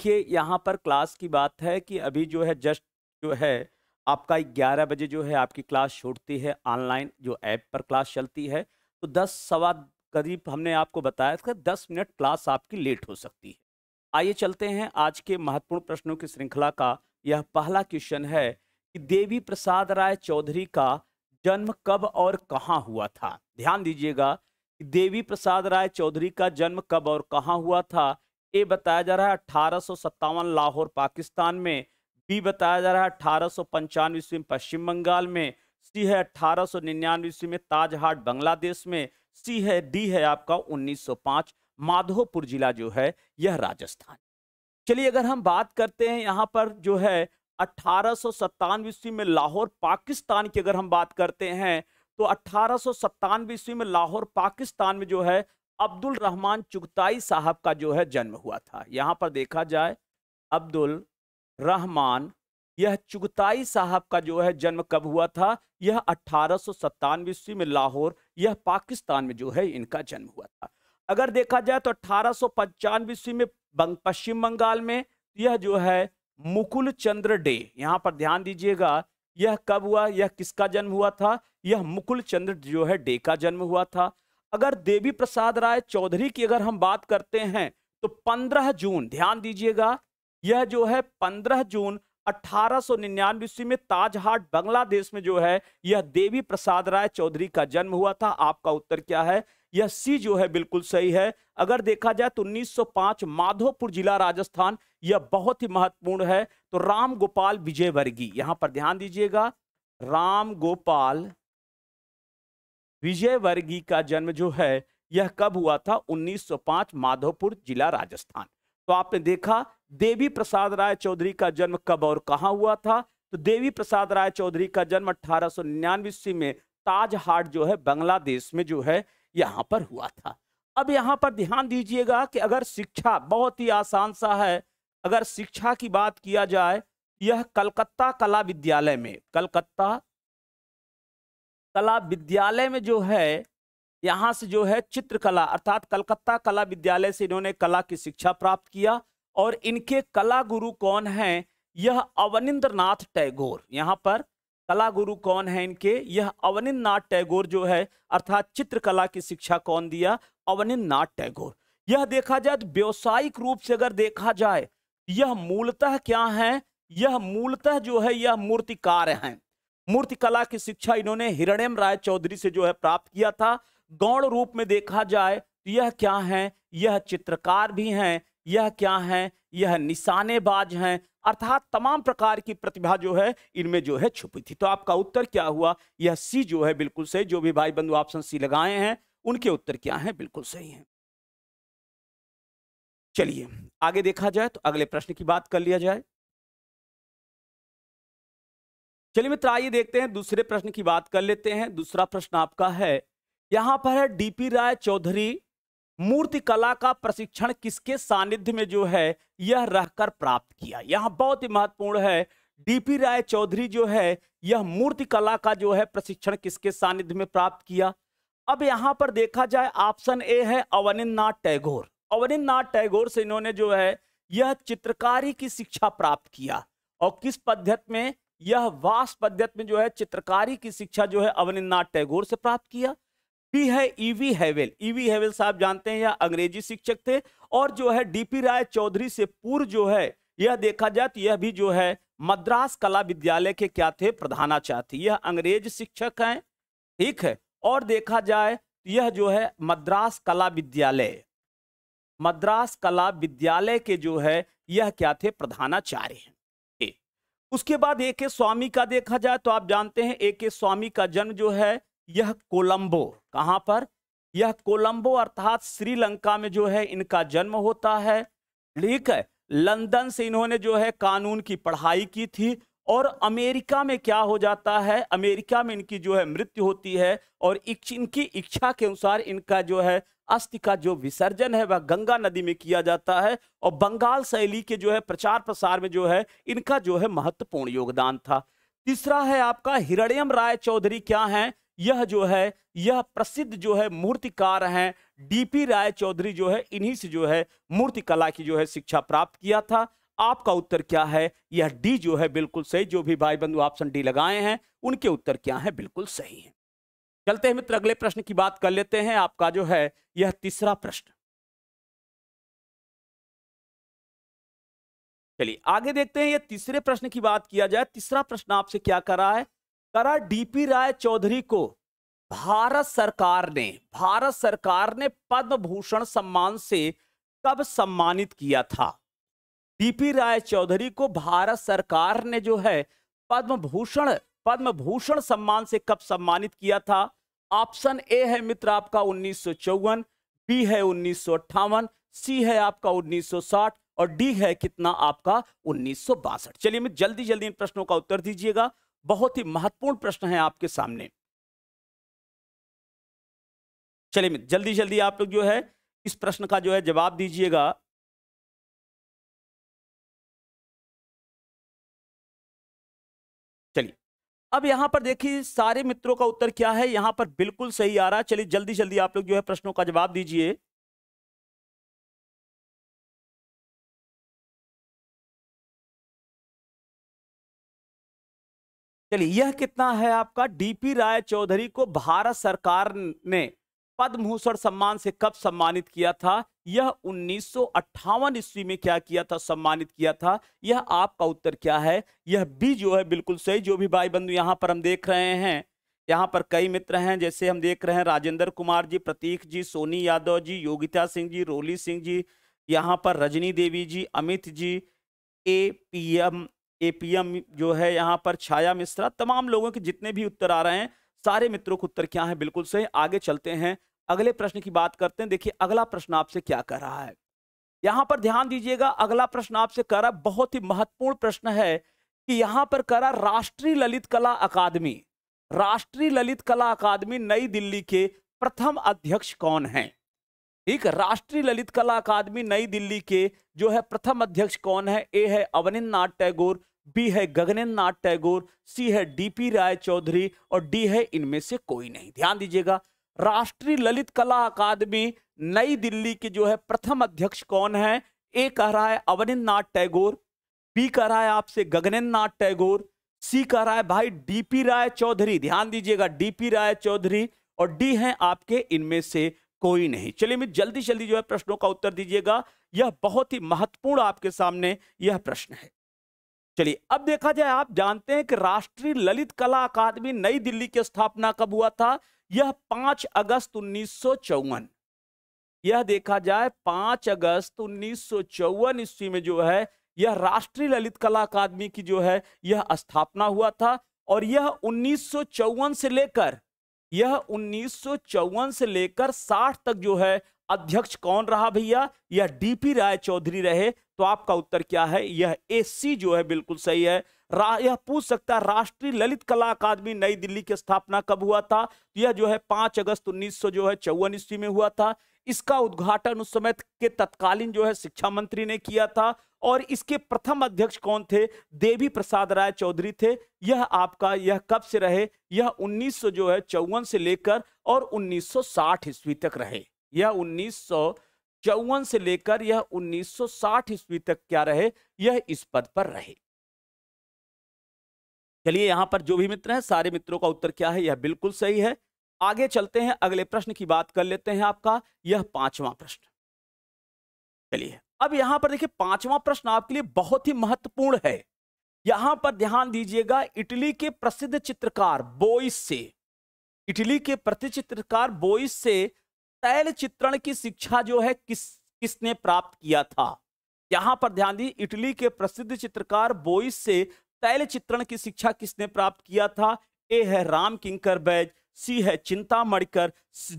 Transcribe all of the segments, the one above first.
देखिए यहाँ पर क्लास की बात है कि अभी जो है जस्ट जो है आपका 11 बजे जो है आपकी क्लास छूटती है ऑनलाइन जो ऐप पर क्लास चलती है तो दस सवा करीब हमने आपको बताया था दस मिनट क्लास आपकी लेट हो सकती है आइए चलते हैं आज के महत्वपूर्ण प्रश्नों की श्रृंखला का यह पहला क्वेश्चन है कि देवी प्रसाद राय चौधरी का जन्म कब और कहाँ हुआ था ध्यान दीजिएगा कि देवी प्रसाद राय चौधरी का जन्म कब और कहाँ हुआ था ए बताया जा रहा है अठारह लाहौर पाकिस्तान में बी बताया जा रहा है अठारह ईस्वी में पश्चिम बंगाल में सी है अठारह सौ निन्यानवे ईस्वी में ताजहाट बांग्लादेश में सी है डी है आपका 1905 माधोपुर जिला जो है यह राजस्थान चलिए अगर हम बात करते हैं यहाँ पर जो है अठारह ईस्वी में लाहौर पाकिस्तान की अगर हम बात करते हैं तो अठारह ईस्वी में लाहौर पाकिस्तान में जो है अब्दुल रहमान चुगताई साहब का जो है जन्म हुआ था यहाँ पर देखा जाए अब्दुल रहमान यह चुगताई साहब का जो है जन्म कब हुआ था यह अट्ठारह सौ ईस्वी में लाहौर यह पाकिस्तान में जो है इनका जन्म हुआ था अगर देखा जाए तो अट्ठारह सौ ईस्वी में बंग, पश्चिम बंगाल में यह जो है मुकुल चंद्र डे यहाँ पर ध्यान दीजिएगा यह कब हुआ यह किसका जन्म हुआ था यह मुकुल चंद्र जो है डे का जन्म हुआ था अगर देवी प्रसाद राय चौधरी की अगर हम बात करते हैं तो 15 जून ध्यान दीजिएगा यह जो है 15 जून अठारह सौ निन्यानवे ईस्वी में ताजहाट बांग्लादेश में जो है यह देवी प्रसाद राय चौधरी का जन्म हुआ था आपका उत्तर क्या है यह सी जो है बिल्कुल सही है अगर देखा जाए तो 1905 माधोपुर जिला राजस्थान यह बहुत ही महत्वपूर्ण है तो राम गोपाल विजयवर्गीय यहां पर ध्यान दीजिएगा राम गोपाल विजय वर्गी का जन्म जो है यह कब हुआ था 1905 माधोपुर जिला राजस्थान तो आपने देखा देवी प्रसाद राय चौधरी का जन्म कब और कहाँ हुआ था तो देवी प्रसाद राय चौधरी का जन्म अठारह सौ ईस्वी में ताज हाट जो है बांग्लादेश में जो है यहाँ पर हुआ था अब यहाँ पर ध्यान दीजिएगा कि अगर शिक्षा बहुत ही आसान सा है अगर शिक्षा की बात किया जाए यह कलकत्ता कला विद्यालय में कलकत्ता कला विद्यालय में जो है यहाँ से जो है चित्रकला अर्थात कलकत्ता कला विद्यालय से इन्होंने कला की शिक्षा प्राप्त किया और इनके कला गुरु कौन हैं यह अवनिंद्र नाथ टैगोर यहाँ पर कला गुरु कौन है इनके यह अवनिंद्र नाथ टैगोर जो है अर्थात चित्रकला की शिक्षा कौन दिया अवनिंद्र नाथ टैगोर यह देखा जाए तो व्यवसायिक रूप से अगर देखा जाए यह मूलतः क्या है यह मूलतः जो है यह मूर्तिकार हैं मूर्तिकला की शिक्षा इन्होंने हिरणेम राय चौधरी से जो है प्राप्त किया था गौण रूप में देखा जाए तो यह क्या है यह चित्रकार भी हैं यह क्या है यह निशानेबाज हैं अर्थात तमाम प्रकार की प्रतिभा जो है इनमें जो है छुपी थी तो आपका उत्तर क्या हुआ यह सी जो है बिल्कुल सही जो भी भाई बंधु ऑप्शन सी लगाए हैं उनके उत्तर क्या है बिल्कुल सही है चलिए आगे देखा जाए तो अगले प्रश्न की बात कर लिया जाए चलिए मित्र आइए देखते हैं दूसरे प्रश्न की बात कर लेते हैं दूसरा प्रश्न आपका है यहाँ पर है डीपी राय चौधरी मूर्ति कला का प्रशिक्षण किसके सानिध्य में जो है यह रहकर प्राप्त किया यहाँ बहुत ही महत्वपूर्ण है डीपी राय चौधरी जो है यह मूर्ति कला का जो है प्रशिक्षण किसके सानिध्य में प्राप्त किया अब यहाँ पर देखा जाए ऑप्शन ए है नाथ टैगोर नाथ टैगोर से इन्होंने जो है यह चित्रकारी की शिक्षा प्राप्त किया और किस पद्धत में यह वास पद्धत में जो है चित्रकारी की शिक्षा जो है अवनिंद्रनाथ टैगोर से प्राप्त किया बी है ईवी हैवेल ईवी हैवेल साहब जानते हैं यह अंग्रेजी शिक्षक थे और जो है डीपी राय चौधरी से पूर्व जो है यह देखा जाए तो यह भी जो है मद्रास कला विद्यालय के क्या थे प्रधानाचार्य थे यह अंग्रेज शिक्षक हैं ठीक है और देखा जाए तो यह जो है मद्रास कला विद्यालय मद्रास कला विद्यालय के जो है यह क्या थे प्रधानाचार्य उसके बाद ए के स्वामी का देखा जाए तो आप जानते हैं ए के स्वामी का जन्म जो है यह कोलंबो कहाँ पर यह कोलंबो अर्थात श्रीलंका में जो है इनका जन्म होता है ठीक है लंदन से इन्होंने जो है कानून की पढ़ाई की थी और अमेरिका में क्या हो जाता है अमेरिका में इनकी जो है मृत्यु होती है और इनकी इच्छा के अनुसार इनका जो है अस्थि का जो विसर्जन है वह गंगा नदी में किया जाता है और बंगाल शैली के जो है प्रचार प्रसार में जो है इनका जो है महत्वपूर्ण योगदान था तीसरा है आपका हिरण्यम राय चौधरी क्या है यह जो है यह प्रसिद्ध जो है मूर्तिकार हैं डीपी राय चौधरी जो है इन्हीं से जो है मूर्तिकला की जो है शिक्षा प्राप्त किया था आपका उत्तर क्या है यह डी जो है बिल्कुल सही जो भी भाई बंधु ऑप्शन डी लगाए हैं उनके उत्तर क्या है बिल्कुल सही है चलते हैं मित्र अगले प्रश्न की बात कर लेते हैं आपका जो है यह तीसरा प्रश्न चलिए आगे देखते हैं यह तीसरे प्रश्न की बात किया जाए तीसरा प्रश्न आपसे क्या करा है करा डीपी राय चौधरी को भारत सरकार ने भारत सरकार ने पद्म भूषण सम्मान से कब सम्मानित किया था पीपी राय चौधरी को भारत सरकार ने जो है पद्म भूषण पद्म भूषण सम्मान से कब सम्मानित किया था ऑप्शन ए है मित्र आपका उन्नीस बी है उन्नीस सी है आपका 1960 और डी है कितना आपका उन्नीस चलिए मित्र जल्दी जल्दी इन प्रश्नों का उत्तर दीजिएगा बहुत ही महत्वपूर्ण प्रश्न है आपके सामने चलिए मित्र जल्दी जल्दी आप लोग जो है इस प्रश्न का जो है जवाब दीजिएगा अब यहां पर देखिए सारे मित्रों का उत्तर क्या है यहां पर बिल्कुल सही आ रहा है चलिए जल्दी जल्दी आप लोग जो है प्रश्नों का जवाब दीजिए चलिए यह कितना है आपका डीपी राय चौधरी को भारत सरकार ने पद्मभूषण सम्मान से कब सम्मानित किया था यह उन्नीस ईस्वी में क्या किया था सम्मानित किया था यह आपका उत्तर क्या है यह भी जो है बिल्कुल सही जो भी भाई बंधु यहाँ पर हम देख रहे हैं यहाँ पर कई मित्र हैं जैसे हम देख रहे हैं राजेंद्र कुमार जी प्रतीक जी सोनी यादव जी योगिता सिंह जी रोली सिंह जी यहाँ पर Rajni Devi ji Amit ji A P M A P M जो है यहाँ पर छाया मिश्रा तमाम लोगों के जितने भी उत्तर आ रहे हैं सारे मित्रों के उत्तर क्या है बिल्कुल सही आगे चलते हैं अगले प्रश्न की बात करते हैं देखिए अगला प्रश्न आपसे क्या कर रहा है यहां पर ध्यान दीजिएगा अगला प्रश्न आपसे कर रहा बहुत ही महत्वपूर्ण प्रश्न है कि यहां पर रहा राष्ट्रीय ललित कला अकादमी राष्ट्रीय ललित कला अकादमी नई दिल्ली के प्रथम अध्यक्ष कौन है ठीक राष्ट्रीय ललित कला अकादमी नई दिल्ली के जो है प्रथम अध्यक्ष कौन है ए है अवनिंद्र नाथ टैगोर बी है गगनेन्द्र नाथ टैगोर सी है डीपी राय चौधरी और डी है इनमें से कोई नहीं ध्यान दीजिएगा राष्ट्रीय ललित कला अकादमी नई दिल्ली के जो है प्रथम अध्यक्ष कौन है ए कह रहा है अवनिंद नाथ टैगोर बी कह रहा है आपसे गगनेन्द्र नाथ टैगोर सी कह रहा है भाई डीपी राय चौधरी ध्यान दीजिएगा डीपी राय चौधरी और डी है आपके इनमें से कोई नहीं चलिए मैं जल्दी जल्दी जो है प्रश्नों का उत्तर दीजिएगा यह बहुत ही महत्वपूर्ण आपके सामने यह प्रश्न है चलिए अब देखा जाए आप जानते हैं कि राष्ट्रीय ललित कला अकादमी नई दिल्ली की स्थापना कब हुआ था यह पांच अगस्त उन्नीस यह देखा जाए पांच अगस्त उन्नीस ईस्वी में जो है यह राष्ट्रीय ललित कला अकादमी की जो है यह स्थापना हुआ था और यह उन्नीस से लेकर यह उन्नीस से लेकर 60 तक जो है अध्यक्ष कौन रहा भैया यह डीपी राय चौधरी रहे तो आपका उत्तर क्या है यह एसी जो है बिल्कुल सही है यह पूछ सकता है राष्ट्रीय ललित कला अकादमी नई दिल्ली की स्थापना कब हुआ था तो यह जो है पांच अगस्त उन्नीस जो है चौवन ईस्वी में हुआ था इसका उद्घाटन उस समय के तत्कालीन जो है शिक्षा मंत्री ने किया था और इसके प्रथम अध्यक्ष कौन थे देवी प्रसाद राय चौधरी थे यह आपका यह कब से रहे यह उन्नीस जो है चौवन से लेकर और 1960 ईस्वी तक रहे यह उन्नीस चौवन से लेकर यह 1960 ईस्वी तक क्या रहे यह इस पद पर रहे चलिए यहाँ पर जो भी मित्र हैं सारे मित्रों का उत्तर क्या है यह बिल्कुल सही है आगे चलते हैं अगले प्रश्न की बात कर लेते हैं आपका यह पांचवा प्रश्न चलिए अब यहाँ पर देखिए पांचवा प्रश्न आपके लिए बहुत ही महत्वपूर्ण है यहां पर ध्यान दीजिएगा इटली के प्रसिद्ध चित्रकार बोइस से इटली के प्रसिद्ध चित्रकार बोइस से तैल चित्रण की शिक्षा जो है किस किसने प्राप्त किया था यहां पर ध्यान दी इटली के प्रसिद्ध चित्रकार बोइस से तैल चित्रण की शिक्षा किसने प्राप्त किया था ए है राम किंकर बैज सी है चिंता मड़कर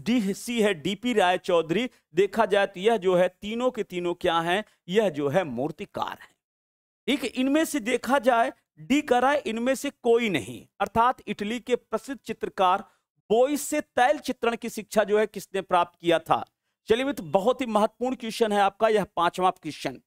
डी सी है डीपी राय चौधरी देखा जाए तो यह जो है तीनों के तीनों क्या हैं यह जो है मूर्तिकार है ठीक इनमें से देखा जाए डी कराए इनमें से कोई नहीं अर्थात इटली के प्रसिद्ध चित्रकार बोईस से तैल चित्रण की शिक्षा जो है किसने प्राप्त किया था चलिए मित्र बहुत ही महत्वपूर्ण क्वेश्चन है आपका यह पांचवा क्वेश्चन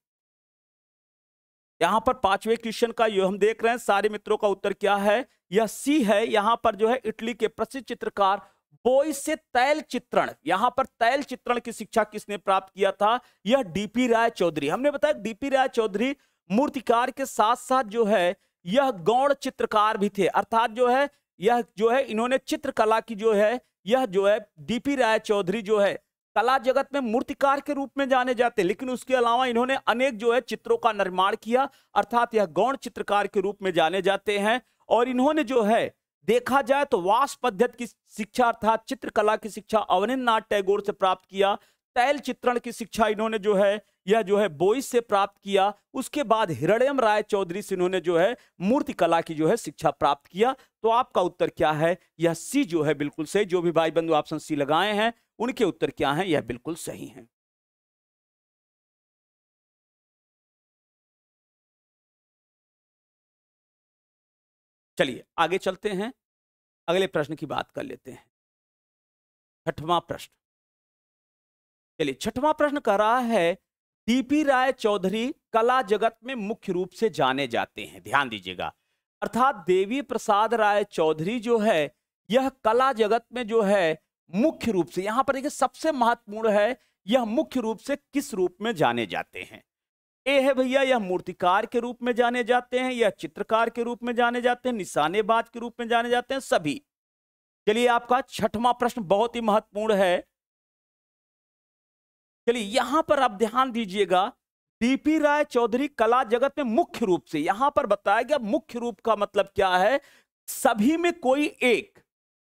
यहाँ पर पांचवें क्वेश्चन का ये हम देख रहे हैं सारे मित्रों का उत्तर क्या है यह सी है यहाँ पर जो है इटली के प्रसिद्ध चित्रकार बोई से तैल चित्रण यहाँ पर तैल चित्रण की शिक्षा किसने प्राप्त किया था यह डीपी राय चौधरी हमने बताया डीपी राय चौधरी मूर्तिकार के साथ साथ जो है यह गौण चित्रकार भी थे अर्थात जो है यह जो है इन्होंने चित्रकला की जो है यह जो है डीपी राय चौधरी जो है कला जगत में मूर्तिकार के रूप में जाने जाते लेकिन उसके अलावा इन्होंने अनेक जो है चित्रों का निर्माण किया अर्थात यह गौण चित्रकार के रूप में जाने जाते हैं और इन्होंने जो है देखा जाए तो वास पद्धति की शिक्षा अर्थात चित्रकला की शिक्षा अवनिंद्र नाथ टैगोर से प्राप्त किया तैल चित्रण की शिक्षा इन्होंने जो है यह जो है बोईस से प्राप्त किया उसके बाद हिरणयम राय चौधरी से इन्होंने जो है मूर्ति कला की जो है शिक्षा प्राप्त किया तो आपका उत्तर क्या है यह सी जो है बिल्कुल सही जो भी भाई बंधु ऑप्शन सी लगाए हैं उनके उत्तर क्या हैं यह बिल्कुल सही हैं चलिए आगे चलते हैं अगले प्रश्न की बात कर लेते हैं छठवां प्रश्न चलिए छठवां प्रश्न कह रहा है डीपी राय चौधरी कला जगत में मुख्य रूप से जाने जाते हैं ध्यान दीजिएगा अर्थात देवी प्रसाद राय चौधरी जो है यह कला जगत में जो है मुख्य रूप से यहां पर देखिए सबसे महत्वपूर्ण है यह मुख्य रूप से किस रूप में जाने जाते हैं ए है भैया यह मूर्तिकार के रूप में जाने जाते हैं यह चित्रकार के रूप में जाने जाते हैं निशानेबाज के रूप में जाने जाते हैं सभी चलिए आपका छठवां प्रश्न बहुत ही महत्वपूर्ण है चलिए यहां पर आप ध्यान दीजिएगा डीपी राय चौधरी कला जगत में मुख्य रूप से यहां पर बताया गया मुख्य रूप का मतलब क्या है सभी में कोई एक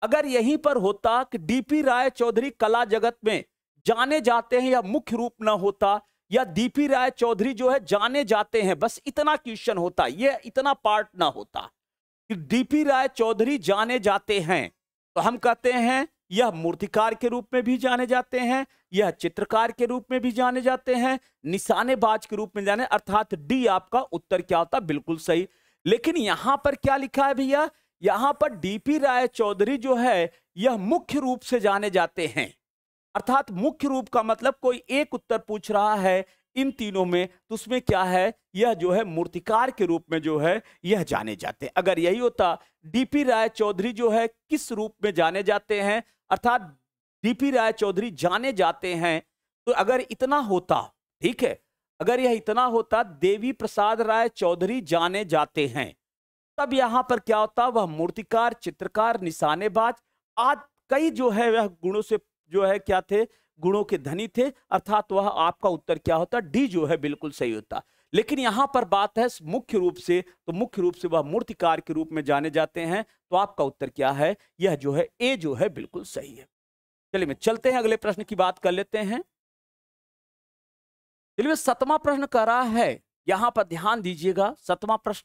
अगर यहीं पर होता कि डीपी राय चौधरी कला जगत में जाने जाते हैं या मुख्य रूप ना होता या डीपी राय चौधरी जो है जाने जाते हैं बस इतना क्वेश्चन होता ये इतना पार्ट ना होता कि डीपी राय चौधरी जाने जाते हैं तो हम कहते हैं यह मूर्तिकार के रूप में भी जाने जाते हैं यह चित्रकार के रूप में भी जाने जाते हैं निशानेबाज के रूप में जाने अर्थात डी आपका उत्तर क्या होता बिल्कुल सही लेकिन यहां पर क्या लिखा है भैया यहाँ पर डीपी राय चौधरी जो है यह मुख्य रूप से जाने जाते हैं अर्थात मुख्य रूप का मतलब कोई एक उत्तर पूछ रहा है इन तीनों में तो उसमें क्या है यह जो है मूर्तिकार के रूप में जो है यह जाने जाते हैं अगर यही होता डीपी राय चौधरी जो है किस रूप में जाने जाते हैं अर्थात डीपी राय चौधरी जाने जाते हैं तो अगर इतना होता ठीक है अगर यह इतना होता देवी प्रसाद राय चौधरी जाने जाते हैं तब यहाँ पर क्या होता वह मूर्तिकार चित्रकार निशानेबाज आज कई जो है वह गुणों से जो है क्या थे गुणों के धनी थे अर्थात वह आपका उत्तर क्या होता डी जो है बिल्कुल सही होता लेकिन यहाँ पर बात है मुख्य रूप से तो मुख्य रूप से वह मूर्तिकार के रूप में जाने जाते हैं तो आपका उत्तर क्या है यह जो है ए जो है बिल्कुल सही है चलिए मैं चलते हैं अगले प्रश्न की बात कर लेते हैं चलिए सतवा प्रश्न कह रहा है यहां पर ध्यान दीजिएगा सतवा प्रश्न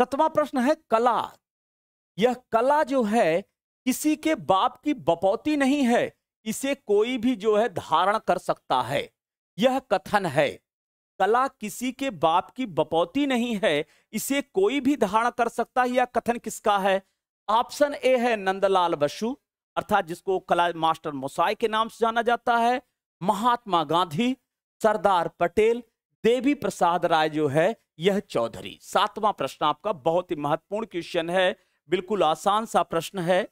सतवा प्रश्न है कला यह कला जो है किसी के बाप की बपौती नहीं है इसे कोई भी जो है धारण कर सकता है यह कथन है कला किसी के बाप की बपौती नहीं है इसे कोई भी धारण कर सकता है यह कथन किसका है ऑप्शन ए है नंदलाल बसु अर्थात जिसको कला मास्टर मोसाई के नाम से जाना जाता है महात्मा गांधी सरदार पटेल देवी प्रसाद राय जो है यह चौधरी सातवां प्रश्न आपका बहुत ही महत्वपूर्ण क्वेश्चन है बिल्कुल आसान सा प्रश्न है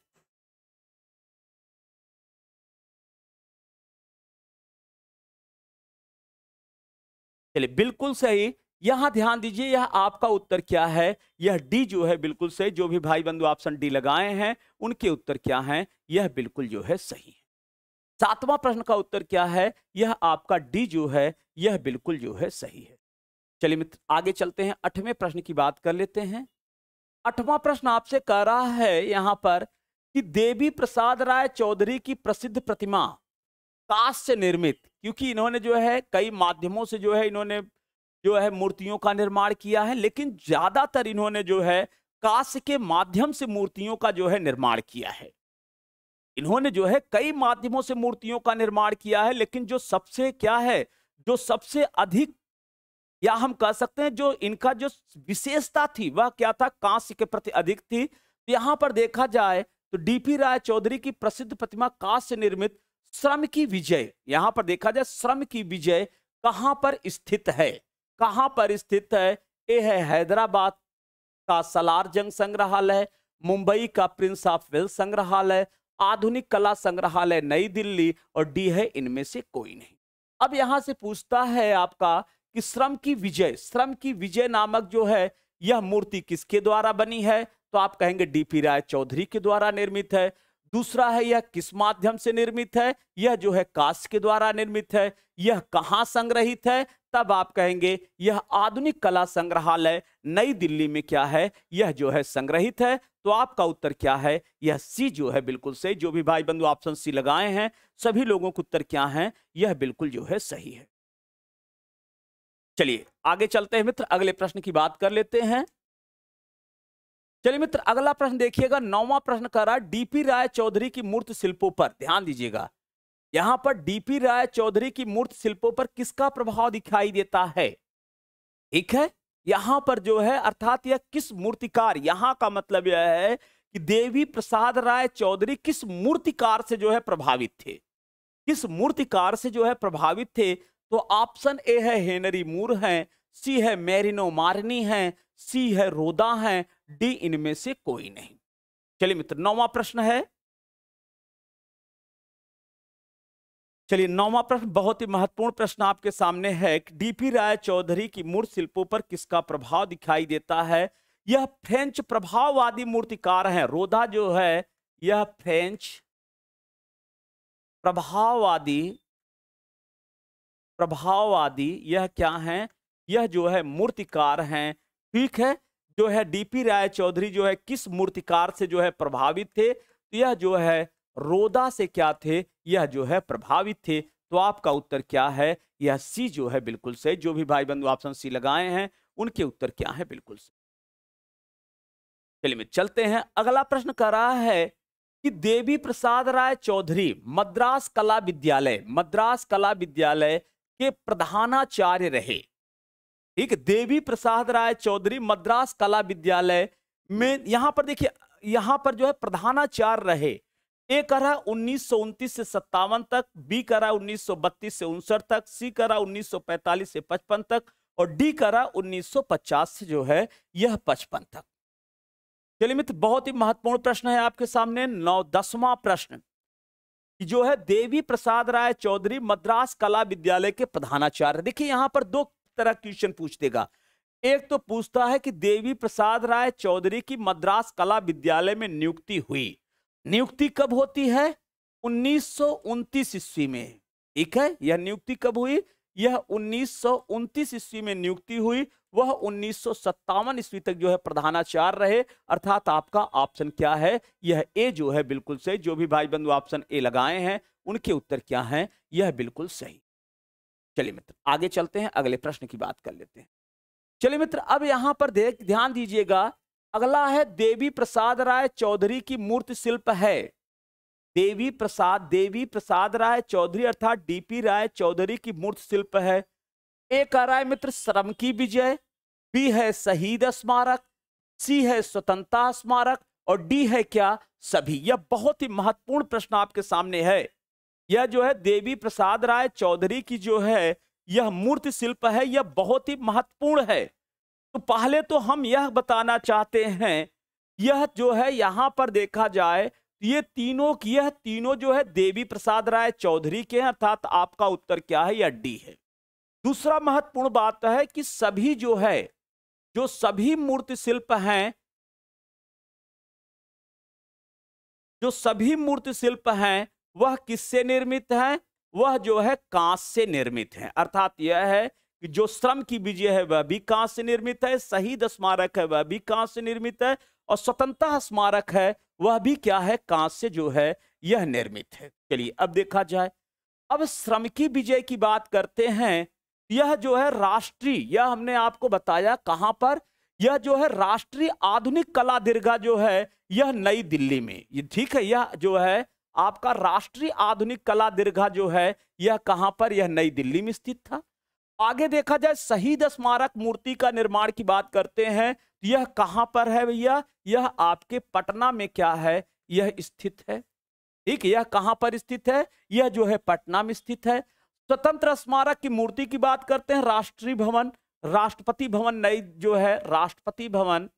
चलिए बिल्कुल सही यहां ध्यान दीजिए यह आपका उत्तर क्या है यह डी जो है बिल्कुल सही जो भी भाई बंधु ऑप्शन डी लगाए हैं उनके उत्तर क्या हैं यह बिल्कुल जो है सही है सातवां प्रश्न का उत्तर क्या है यह आपका डी जो है यह बिल्कुल जो है सही है चलिए मित्र आगे चलते हैं अठवें प्रश्न की बात कर लेते हैं अठवा प्रश्न आपसे कह रहा है यहाँ पर कि देवी प्रसाद राय चौधरी की प्रसिद्ध प्रतिमा काश से निर्मित क्योंकि इन्होंने जो है कई माध्यमों से जो है इन्होंने जो है मूर्तियों का निर्माण किया है लेकिन ज्यादातर इन्होंने जो है काश के माध्यम से मूर्तियों का जो है निर्माण किया है इन्होंने जो है कई माध्यमों से मूर्तियों का निर्माण किया है लेकिन जो सबसे क्या है जो सबसे अधिक या हम कह सकते हैं जो इनका जो विशेषता थी वह क्या था कांस्य के प्रति अधिक थी तो यहाँ पर देखा जाए तो डीपी राय चौधरी की प्रसिद्ध प्रतिमा कांस्य निर्मित श्रम की विजय यहाँ पर देखा जाए श्रम की विजय कहाँ पर स्थित है कहाँ पर स्थित है ये है हैदराबाद का सलार जंग संग्रहालय मुंबई का प्रिंस ऑफ वेल्स संग्रहालय आधुनिक कला संग्रहालय नई दिल्ली और डी है इनमें से कोई नहीं अब यहां से पूछता है आपका कि श्रम की विजय श्रम की विजय नामक जो है यह मूर्ति किसके द्वारा बनी है तो आप कहेंगे डीपी राय चौधरी के द्वारा निर्मित है दूसरा है यह किस माध्यम से निर्मित है यह जो है काश के द्वारा निर्मित है यह कहाँ संग्रहित है तब आप कहेंगे यह आधुनिक कला संग्रहालय नई दिल्ली में क्या है यह जो है संग्रहित है तो आपका उत्तर क्या है यह सी जो है बिल्कुल सही जो भी भाई बंधु ऑप्शन सी लगाए हैं सभी लोगों के उत्तर क्या है यह बिल्कुल जो है सही है चलिए आगे चलते हैं मित्र अगले प्रश्न की बात कर लेते हैं चलिए मित्र अगला प्रश्न देखिएगा नौवा प्रश्न कर रहा डीपी राय चौधरी की मूर्त शिल्पों पर ध्यान दीजिएगा यहां पर डीपी राय चौधरी की मूर्त शिल्पों पर किसका प्रभाव दिखाई देता है ठीक है यहां पर जो है अर्थात यह किस मूर्तिकार यहां का मतलब यह है कि देवी प्रसाद राय चौधरी किस मूर्तिकार से जो है प्रभावित थे किस मूर्तिकार से जो है प्रभावित थे तो ऑप्शन ए है हेनरी मूर है सी है मेरिनो मारनी है सी है रोदा है डी इनमें से कोई नहीं चलिए मित्र नौवा प्रश्न है चलिए नौवा प्रश्न बहुत ही महत्वपूर्ण प्रश्न आपके सामने है डीपी राय चौधरी की मूर्त शिल्पों पर किसका प्रभाव दिखाई देता है यह फ्रेंच प्रभाववादी मूर्तिकार हैं रोदा जो है यह फ्रेंच प्रभाववादी प्रभाव आदि यह क्या है यह जो है मूर्तिकार हैं ठीक है जो है डीपी राय चौधरी जो है किस मूर्तिकार से जो है प्रभावित थे तो यह जो है रोदा से क्या थे यह जो है प्रभावित थे तो आपका उत्तर क्या है यह सी जो है बिल्कुल सही जो भी भाई बंधु ऑप्शन सी लगाए हैं उनके उत्तर क्या है बिल्कुल सही चलिए चलते हैं अगला प्रश्न कर रहा है कि देवी प्रसाद राय चौधरी मद्रास कला विद्यालय मद्रास कला विद्यालय के प्रधानाचार्य रहे एक देवी प्रसाद राय चौधरी मद्रास कला विद्यालय में यहां पर देखिए यहां पर जो है प्रधानाचार्य रहे ए करा उन्नीस से सत्तावन तक बी करा बत्तीस से उनसठ तक सी करा 1945 से 55 तक और डी करा 1950 से जो है यह 55 तक चलिए मित्र बहुत ही महत्वपूर्ण प्रश्न है आपके सामने नौ दसवां प्रश्न कि जो है देवी प्रसाद राय चौधरी मद्रास कला विद्यालय के प्रधानाचार्य देखिए यहां पर दो तरह क्वेश्चन पूछ देगा एक तो पूछता है कि देवी प्रसाद राय चौधरी की मद्रास कला विद्यालय में नियुक्ति हुई नियुक्ति कब होती है उन्नीस ईस्वी में ठीक है यह नियुक्ति कब हुई यह उन्नीस ईस्वी में नियुक्ति हुई वह उन्नीस ईस्वी तक जो है प्रधानाचार्य रहे अर्थात आपका ऑप्शन क्या है यह ए जो है बिल्कुल सही जो भी भाई बंधु ऑप्शन ए लगाए हैं उनके उत्तर क्या हैं यह बिल्कुल सही चलिए मित्र आगे चलते हैं अगले प्रश्न की बात कर लेते हैं चलिए मित्र अब यहाँ पर देख ध्यान दीजिएगा अगला है देवी प्रसाद राय चौधरी की मूर्ति शिल्प है देवी प्रसाद देवी प्रसाद राय चौधरी अर्थात डीपी राय चौधरी की मूर्त शिल्प है ए कह रहा है मित्र श्रम की विजय बी है शहीद स्मारक सी है स्वतंत्रता स्मारक और डी है क्या सभी यह बहुत ही महत्वपूर्ण प्रश्न आपके सामने है यह जो है देवी प्रसाद राय चौधरी की जो है यह मूर्ति शिल्प है यह बहुत ही महत्वपूर्ण है तो पहले तो हम यह बताना चाहते हैं यह जो है यहाँ पर देखा जाए तो ये तीनों की यह तीनों जो है देवी प्रसाद राय चौधरी के अर्थात आपका उत्तर क्या है यह डी है दूसरा महत्वपूर्ण बात तो है कि सभी जो है जो सभी मूर्ति शिल्प हैं जो सभी मूर्ति शिल्प हैं वह किससे निर्मित है वह जो है कांस से निर्मित है अर्थात यह है कि जो श्रम की विजय है वह भी कांस से निर्मित है शहीद स्मारक है वह भी कांस से निर्मित है और स्वतंत्रता स्मारक है वह भी क्या है कांस से जो है यह निर्मित है चलिए अब देखा जाए अब श्रम की विजय की बात करते हैं यह जो है राष्ट्रीय यह हमने आपको बताया कहां पर यह जो है राष्ट्रीय आधुनिक कला दीर्घा जो है यह नई दिल्ली में ये ठीक है यह जो है आपका राष्ट्रीय आधुनिक कला दीर्घा जो है यह कहां पर यह नई दिल्ली में स्थित था आगे देखा जाए शहीद स्मारक मूर्ति का निर्माण की बात करते हैं तो यह कहां पर है भैया यह आपके पटना में क्या है यह स्थित है ठीक यह कहां पर स्थित है यह जो है पटना में स्थित है स्वतंत्र स्मारक की मूर्ति की बात करते हैं राष्ट्रीय भवन राष्ट्रपति भवन नई जो है राष्ट्रपति भवन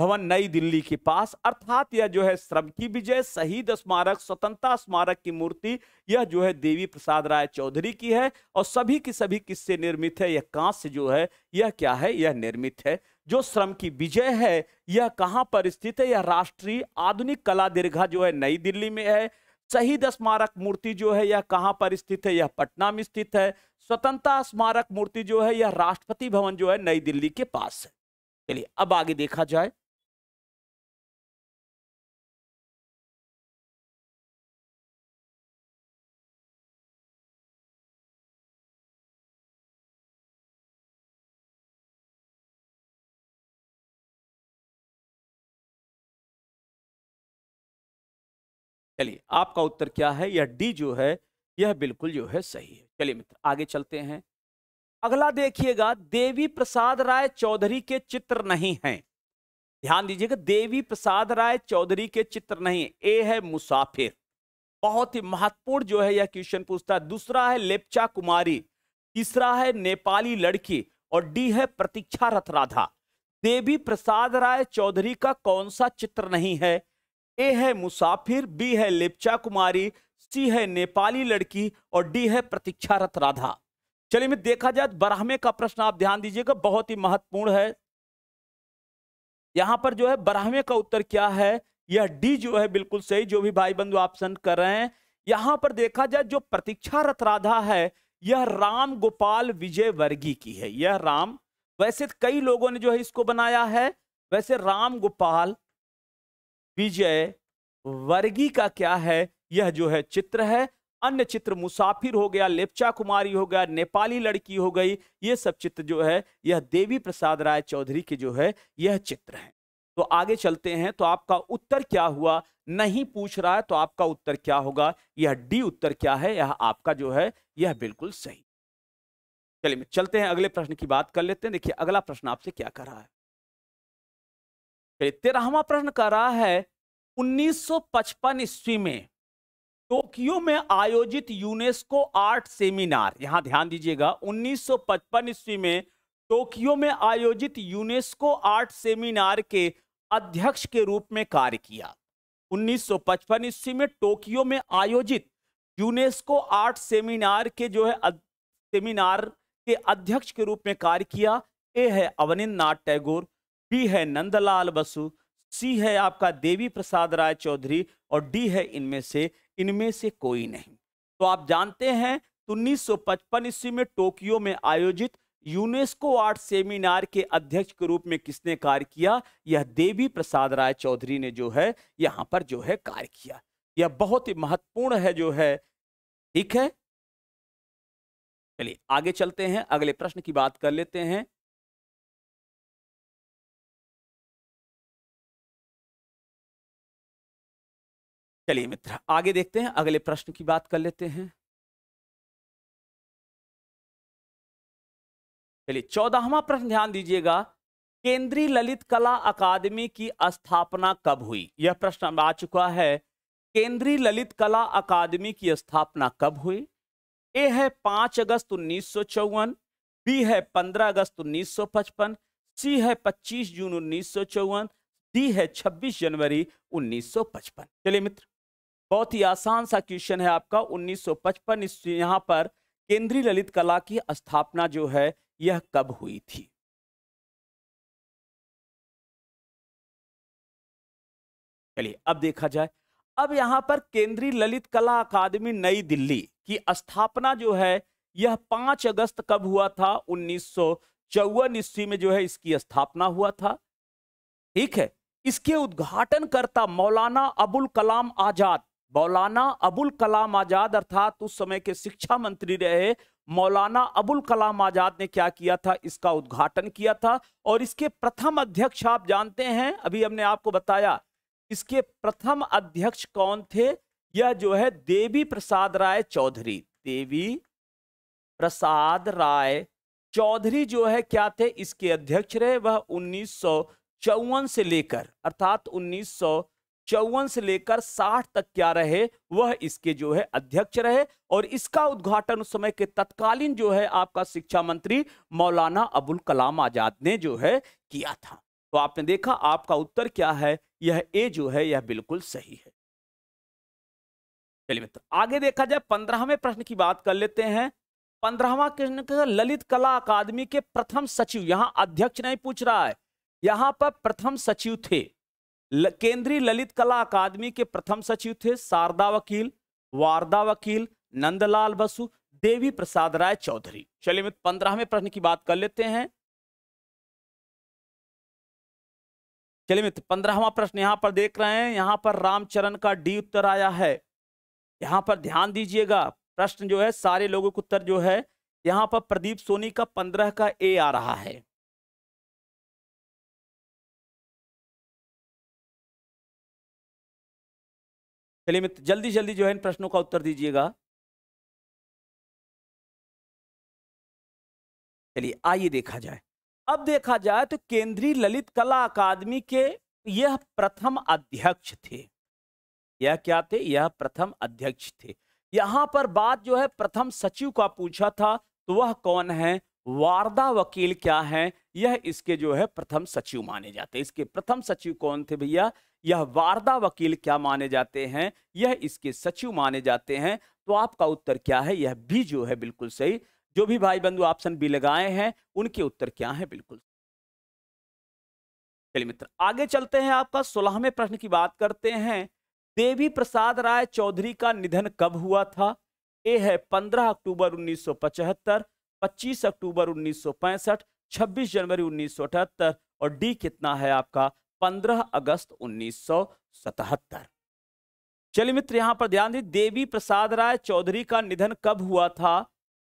भवन नई दिल्ली के पास अर्थात यह जो है श्रम की विजय शहीद स्मारक स्वतंत्रता स्मारक की मूर्ति यह जो है देवी प्रसाद राय चौधरी की है और सभी की सभी किससे निर्मित है यह कांस से जो है यह क्या है यह निर्मित है जो श्रम की विजय है यह कहाँ पर स्थित है यह राष्ट्रीय आधुनिक कला दीर्घा जो है नई दिल्ली में है शहीद स्मारक मूर्ति जो है यह कहाँ पर स्थित है यह पटना में स्थित है स्वतंत्रता स्मारक मूर्ति जो है यह राष्ट्रपति भवन जो है नई दिल्ली के पास है चलिए अब आगे देखा जाए चलिए आपका उत्तर क्या है यह डी जो है यह बिल्कुल जो है सही है चलिए मित्र आगे चलते हैं अगला देखिएगा देवी प्रसाद राय चौधरी के चित्र नहीं हैं ध्यान दीजिएगा देवी प्रसाद राय चौधरी के चित्र नहीं ए है मुसाफिर बहुत ही महत्वपूर्ण जो है यह क्वेश्चन पूछता है दूसरा है लेपचा कुमारी तीसरा है नेपाली लड़की और डी है प्रतीक्षा रथ राधा देवी प्रसाद राय चौधरी का कौन सा चित्र नहीं है ए है मुसाफिर बी है लेपचा कुमारी सी है नेपाली लड़की और डी है प्रतीक्षारत राधा चलिए मैं देखा जाए तो बारहवें का प्रश्न आप ध्यान दीजिएगा बहुत ही महत्वपूर्ण है यहां पर जो है बारहवें का उत्तर क्या है यह डी जो है बिल्कुल सही जो भी भाई बंधु ऑप्शन कर रहे हैं यहां पर देखा जाए जो रथ राधा है यह राम गोपाल विजय वर्गी की है यह राम वैसे तो कई लोगों ने जो है इसको बनाया है वैसे राम गोपाल विजय वर्गी का क्या है यह जो है चित्र है अन्य चित्र मुसाफिर हो गया लेपचा कुमारी हो गया नेपाली लड़की हो गई ये सब चित्र जो है यह देवी प्रसाद राय चौधरी के जो है यह चित्र है तो आगे चलते हैं तो आपका उत्तर क्या हुआ नहीं पूछ रहा है तो आपका उत्तर क्या होगा यह डी उत्तर क्या है यह आपका जो है यह बिल्कुल सही चलिए चलते हैं अगले प्रश्न की बात कर लेते हैं देखिए अगला प्रश्न आपसे क्या कर रहा है चलिए तेरहवा प्रश्न कर रहा है 1955 ईस्वी में टोक्यो में आयोजित यूनेस्को आर्ट सेमिनार यहां ध्यान दीजिएगा 1955 ईस्वी में टोक्यो में आयोजित यूनेस्को आर्ट सेमिनार के अध्यक्ष के रूप में कार्य किया 1955 ईस्वी में टोक्यो में आयोजित यूनेस्को आर्ट सेमिनार के जो है सेमिनार के अध्यक्ष के रूप में कार्य किया ए है अवनिंद्र टैगोर बी है नंदलाल बसु सी है आपका देवी प्रसाद राय चौधरी और डी है इनमें से इनमें से कोई नहीं तो आप जानते हैं उन्नीस सौ पचपन ईस्वी में टोक्यो में आयोजित यूनेस्को आर्ट सेमिनार के अध्यक्ष के रूप में किसने कार्य किया यह देवी प्रसाद राय चौधरी ने जो है यहां पर जो है कार्य किया यह बहुत ही महत्वपूर्ण है जो है ठीक है चलिए आगे चलते हैं अगले प्रश्न की बात कर लेते हैं चलिए मित्र आगे देखते हैं अगले प्रश्न की बात कर लेते हैं चलिए चौदाहवा प्रश्न ध्यान दीजिएगा केंद्रीय ललित कला अकादमी की स्थापना कब हुई यह प्रश्न आ चुका है केंद्रीय ललित कला अकादमी की स्थापना कब हुई ए है पांच अगस्त उन्नीस बी है पंद्रह अगस्त उन्नीस सी है पच्चीस जून उन्नीस डी है छब्बीस जनवरी पचपन चलिए मित्र बहुत ही आसान सा क्वेश्चन है आपका 1955 सौ पचपन यहाँ पर केंद्रीय ललित कला की स्थापना जो है यह कब हुई थी चलिए अब देखा जाए अब यहाँ पर केंद्रीय ललित कला अकादमी नई दिल्ली की स्थापना जो है यह पांच अगस्त कब हुआ था उन्नीस चौवन ईस्वी में जो है इसकी स्थापना हुआ था ठीक है इसके उद्घाटन करता मौलाना अबुल कलाम आजाद मौलाना अबुल कलाम आज़ाद अर्थात उस समय के शिक्षा मंत्री रहे मौलाना अबुल कलाम आज़ाद ने क्या किया था इसका उद्घाटन किया था और इसके प्रथम अध्यक्ष आप जानते हैं अभी हमने आपको बताया इसके प्रथम अध्यक्ष कौन थे यह जो है देवी प्रसाद राय चौधरी देवी प्रसाद राय चौधरी जो है क्या थे इसके अध्यक्ष रहे वह उन्नीस से लेकर अर्थात उन्नीस चौवन से लेकर साठ तक क्या रहे वह इसके जो है अध्यक्ष रहे और इसका उद्घाटन उस समय के तत्कालीन जो है आपका शिक्षा मंत्री मौलाना अबुल कलाम आजाद ने जो है किया था तो आपने देखा आपका उत्तर क्या है यह ए जो है यह बिल्कुल सही है चलिए मित्र आगे देखा जाए पंद्रहवें प्रश्न की बात कर लेते हैं पंद्रहवा प्रश्न ललित कला अकादमी के प्रथम सचिव यहां अध्यक्ष नहीं पूछ रहा है यहां पर प्रथम सचिव थे केंद्रीय ललित कला अकादमी के प्रथम सचिव थे शारदा वकील वारदा वकील नंदलाल बसु देवी प्रसाद राय चौधरी चलिए मित्र पंद्रहवें प्रश्न की बात कर लेते हैं चलिए मित्र पंद्रहवा प्रश्न यहां पर देख रहे हैं यहां पर रामचरण का डी उत्तर आया है यहां पर ध्यान दीजिएगा प्रश्न जो है सारे लोगों का उत्तर जो है यहां पर प्रदीप सोनी का पंद्रह का ए आ रहा है चलिए मित्र जल्दी जल्दी जो है इन प्रश्नों का उत्तर दीजिएगा चलिए आइए देखा जाए अब देखा जाए तो केंद्रीय ललित कला अकादमी के यह प्रथम अध्यक्ष थे यह क्या थे यह प्रथम अध्यक्ष थे यहां पर बात जो है प्रथम सचिव का पूछा था तो वह कौन है वारदा वकील क्या है यह इसके जो है प्रथम सचिव माने जाते हैं इसके प्रथम सचिव कौन थे भैया यह वारदा वकील क्या माने जाते हैं यह इसके सचिव माने जाते हैं तो आपका उत्तर क्या है यह भी जो है बिल्कुल सही जो भी भाई बंधु ऑप्शन बी लगाए हैं उनके उत्तर क्या है बिल्कुल चलिए मित्र आगे चलते हैं आपका सोलहवें प्रश्न की बात करते हैं देवी प्रसाद राय चौधरी का निधन कब हुआ था ए है पंद्रह अक्टूबर उन्नीस 25 अक्टूबर 1965, 26 जनवरी 1978 और डी कितना है आपका 15 अगस्त 1977 चलिए मित्र यहां पर ध्यान दी देवी प्रसाद राय चौधरी का निधन कब हुआ था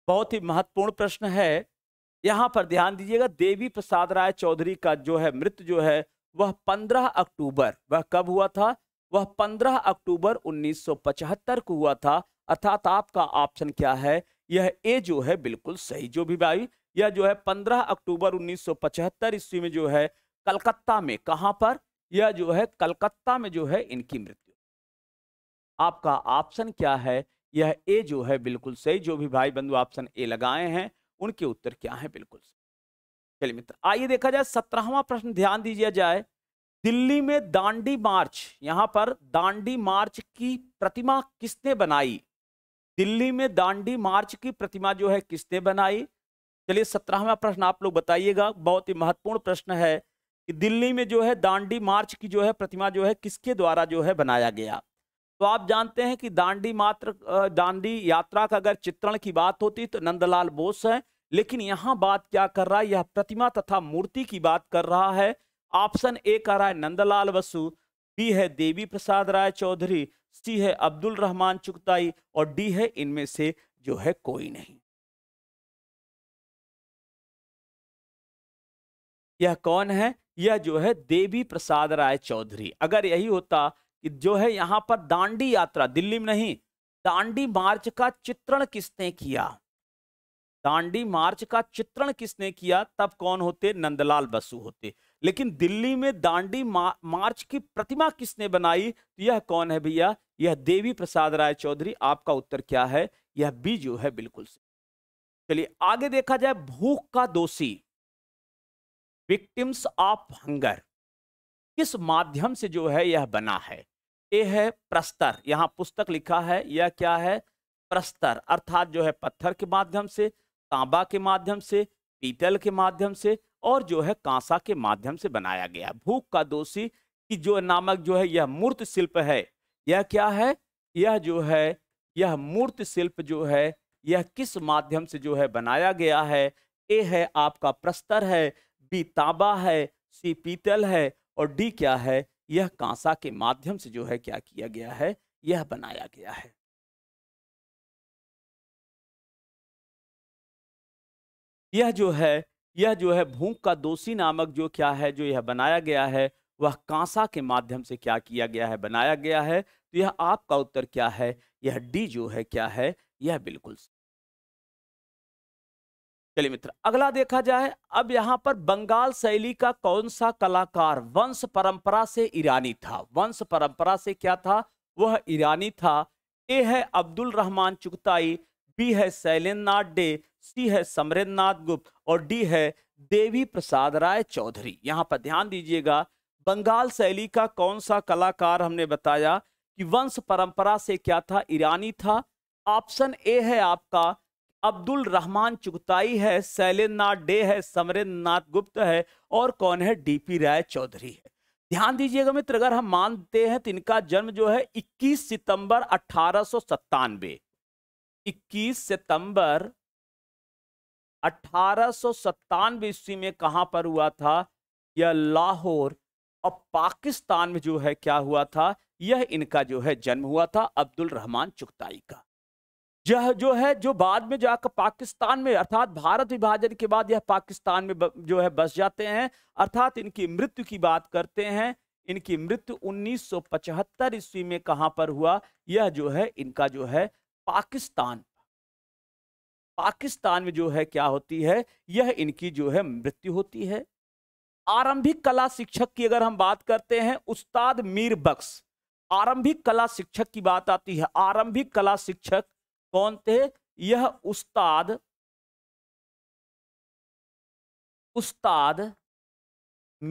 बहुत ही महत्वपूर्ण प्रश्न है यहां पर ध्यान दीजिएगा देवी प्रसाद राय चौधरी का जो है मृत्यु जो है वह 15 अक्टूबर वह कब हुआ था वह 15 अक्टूबर 1975 को हुआ था अर्थात आपका ऑप्शन क्या है यह ए जो है बिल्कुल सही जो भी भाई यह जो है 15 अक्टूबर 1975 ईस्वी में जो है कलकत्ता में कहां पर यह जो है कलकत्ता में जो है इनकी मृत्यु आपका ऑप्शन क्या है यह ए जो है बिल्कुल सही जो भी भाई बंधु ऑप्शन ए लगाए हैं उनके उत्तर क्या है बिल्कुल सही चलिए मित्र आइए देखा जाए सत्रहवा प्रश्न ध्यान दीजिए जाए दिल्ली में दांडी मार्च यहां पर दांडी मार्च की प्रतिमा किसने बनाई दिल्ली में दांडी मार्च की प्रतिमा जो है किसने बनाई चलिए सत्रहवा प्रश्न आप लोग बताइएगा बहुत ही महत्वपूर्ण प्रश्न है कि दिल्ली में जो है दांडी मार्च की जो है प्रतिमा जो है किसके द्वारा जो है बनाया गया तो आप जानते हैं कि दांडी मात्र दांडी यात्रा का अगर चित्रण की बात होती तो नंदलाल बोस है लेकिन यहाँ बात क्या कर रहा है यह प्रतिमा तथा मूर्ति की बात कर रहा है ऑप्शन ए कर रहा है नंदलाल बसु बी है देवी प्रसाद राय चौधरी सी है अब्दुल रहमान चुगताई और डी है इनमें से जो है कोई नहीं यह कौन है यह जो है देवी प्रसाद राय चौधरी अगर यही होता कि जो है यहां पर दांडी यात्रा दिल्ली में नहीं दांडी मार्च का चित्रण किसने किया दांडी मार्च का चित्रण किसने किया तब कौन होते नंदलाल बसु होते लेकिन दिल्ली में दांडी मा, मार्च की प्रतिमा किसने बनाई तो यह कौन है भैया यह देवी प्रसाद राय चौधरी आपका उत्तर क्या है यह बी जो है बिल्कुल चलिए आगे देखा जाए भूख का दोषी विक्टिम्स ऑफ हंगर किस माध्यम से जो है यह बना है यह है प्रस्तर यहां पुस्तक लिखा है यह क्या है प्रस्तर अर्थात जो है पत्थर के माध्यम से तांबा के माध्यम से पीतल के माध्यम से और जो है कांसा के माध्यम से बनाया गया भूख का दोषी की जो नामक जो है यह मूर्त शिल्प है यह क्या है यह जो है यह मूर्त शिल्प जो है यह किस माध्यम से जो है बनाया गया है ए है आपका प्रस्तर है बी तांबा है सी पीतल है और डी क्या है यह कांसा के माध्यम से जो है क्या किया गया है यह बनाया गया है यह जो है यह जो है भूख का दोषी नामक जो क्या है जो यह बनाया गया है वह कांसा के माध्यम से क्या किया गया है बनाया गया है तो यह आपका उत्तर क्या है यह डी जो है क्या है यह बिल्कुल चलिए मित्र अगला देखा जाए अब यहाँ पर बंगाल शैली का कौन सा कलाकार वंश परंपरा से ईरानी था वंश परंपरा से क्या था वह ईरानी था ए है अब्दुल रहमान चुगताई बी है शैलेन्द्रनाथ डे सी है समरेंद्र गुप्त और डी है देवी प्रसाद राय चौधरी यहाँ पर ध्यान दीजिएगा बंगाल शैली का कौन सा कलाकार हमने बताया कि वंश परंपरा से क्या था ईरानी था ऑप्शन ए है आपका अब्दुल रहमान चुगताई है शैलेंद्र नाथ डे है समरेंद्र नाथ गुप्त है और कौन है डीपी राय चौधरी है ध्यान दीजिएगा मित्र अगर हम मानते हैं तो इनका जन्म जो है 21 सितंबर अठारह 21 सितंबर अठारह ईस्वी में कहाँ पर हुआ था यह लाहौर और पाकिस्तान में जो है क्या हुआ था यह इनका जो है जन्म हुआ था अब्दुल रहमान चुगताई का यह जो है जो बाद में जाकर पाकिस्तान में अर्थात भारत विभाजन के बाद यह पाकिस्तान में जो है बस जाते हैं अर्थात इनकी मृत्यु की बात करते हैं इनकी मृत्यु 1975 ईस्वी में कहाँ पर हुआ यह जो है इनका जो है पाकिस्तान पाकिस्तान में जो है क्या होती है यह इनकी जो है मृत्यु होती है आरंभिक कला शिक्षक की अगर हम बात करते हैं उस्ताद मीर बख्श आरंभिक कला शिक्षक की बात आती है आरंभिक कला शिक्षक कौन थे यह उस्ताद उस्ताद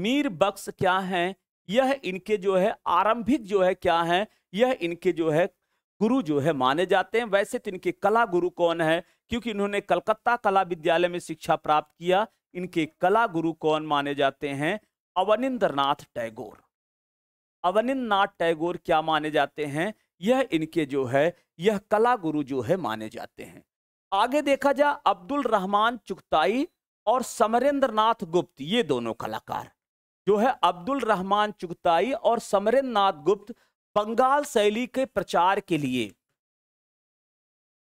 मीर बख्स क्या हैं यह इनके जो है आरंभिक जो है क्या हैं यह इनके जो है गुरु जो है माने जाते हैं वैसे तो इनके कला गुरु कौन है क्योंकि इन्होंने कलकत्ता कला विद्यालय में शिक्षा प्राप्त किया इनके कला गुरु कौन माने जाते हैं अवनिंद्र टैगोर अवनिंद्र टैगोर क्या माने जाते हैं यह इनके जो है यह कला गुरु जो है माने जाते हैं आगे देखा जा अब्दुल रहमान चुगताई और समरेंद्र नाथ गुप्त ये दोनों कलाकार जो है अब्दुल रहमान चुगताई और समरेंद्र नाथ गुप्त बंगाल शैली के प्रचार के लिए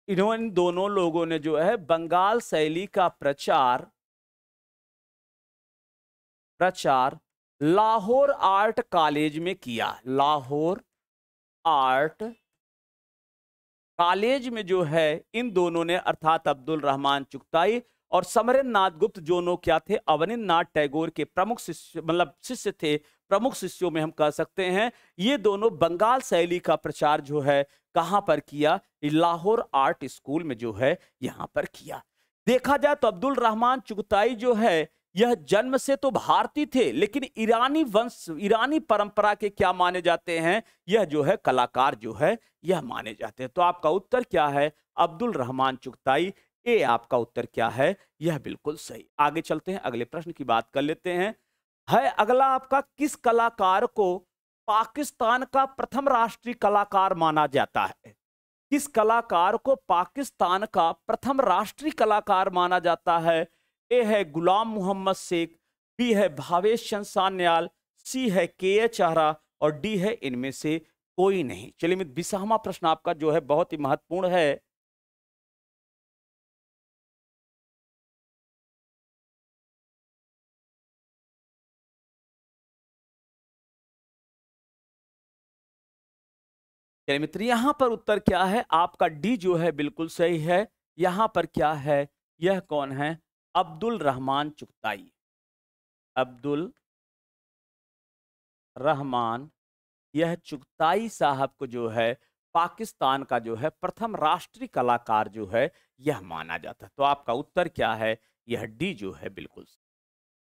इन्होंने दोनों लोगों ने जो है बंगाल शैली का प्रचार प्रचार लाहौर आर्ट कॉलेज में किया लाहौर आर्ट कॉलेज में जो है इन दोनों ने अर्थात अब्दुल रहमान चुगताई और समरेन्द्र नाथ गुप्त जो नो क्या थे अवनिंद्र नाथ टैगोर के प्रमुख शिष्य मतलब शिष्य थे प्रमुख शिष्यों में हम कह सकते हैं ये दोनों बंगाल शैली का प्रचार जो है कहाँ पर किया लाहौर आर्ट स्कूल में जो है यहाँ पर किया देखा जाए तो अब्दुल रहमान चुगताई जो है यह जन्म से तो भारतीय थे लेकिन ईरानी वंश ईरानी परंपरा के क्या माने जाते हैं यह जो है कलाकार जो है यह माने जाते हैं तो आपका उत्तर क्या है अब्दुल रहमान चुगताई ए आपका उत्तर क्या है यह बिल्कुल सही आगे चलते हैं अगले प्रश्न की बात कर लेते हैं है अगला आपका किस कलाकार को पाकिस्तान का प्रथम राष्ट्रीय कलाकार माना जाता है किस कलाकार को पाकिस्तान का प्रथम राष्ट्रीय कलाकार माना जाता है ए है गुलाम मोहम्मद शेख बी है भावेश शंसान्याल सी है के ए चाहरा और डी है इनमें से कोई नहीं चलिए मित्र बीसाहवा प्रश्न आपका जो है बहुत ही महत्वपूर्ण है चलिए मित्र यहाँ पर उत्तर क्या है आपका डी जो है बिल्कुल सही है यहाँ पर क्या है यह कौन है अब्दुल रहमान चुगताई अब्दुल रहमान यह चुगताई साहब को जो है पाकिस्तान का जो है प्रथम राष्ट्रीय कलाकार जो है यह माना जाता है तो आपका उत्तर क्या है यह डी जो है बिल्कुल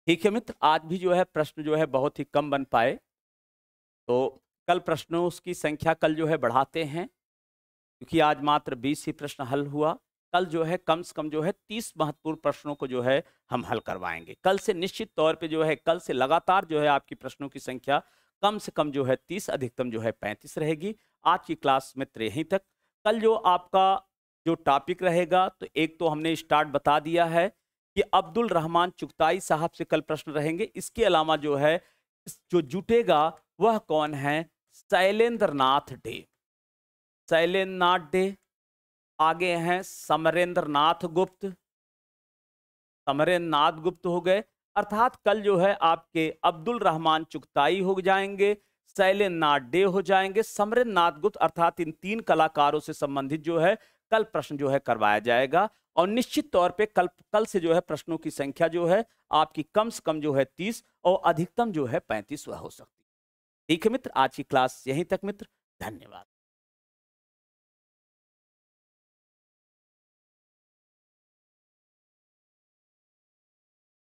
ठीक है मित्र आज भी जो है प्रश्न जो है बहुत ही कम बन पाए तो कल प्रश्नों की संख्या कल जो है बढ़ाते हैं क्योंकि आज मात्र बीस ही प्रश्न हल हुआ कल जो है कम से कम जो है तीस महत्वपूर्ण प्रश्नों को जो है हम हल करवाएंगे कल से निश्चित तौर पे जो है कल से लगातार जो है आपकी प्रश्नों की संख्या कम से कम जो है तीस अधिकतम जो है पैंतीस रहेगी आज की क्लास मित्र यहीं तक कल जो आपका जो टॉपिक रहेगा तो एक तो हमने स्टार्ट बता दिया है कि अब्दुल रहमान चुगताई साहब से कल प्रश्न रहेंगे इसके अलावा जो है जो जुटेगा वह कौन है शैलेंद्र नाथ डे शैलेंद्र नाथ डे आगे हैं समरेंद्र नाथ गुप्त समरेंद्र नाथ गुप्त हो गए अर्थात कल जो है आपके अब्दुल रहमान चुगताई हो जाएंगे शैलेंद्र नाथ डे हो जाएंगे समरेंद्र नाथ गुप्त अर्थात इन तीन कलाकारों से संबंधित जो है कल प्रश्न जो है करवाया जाएगा और निश्चित तौर पे कल कल से जो है प्रश्नों की संख्या जो है आपकी कम से कम जो है तीस और अधिकतम जो है पैंतीस हो सकती ठीक है मित्र आज की क्लास यहीं तक मित्र धन्यवाद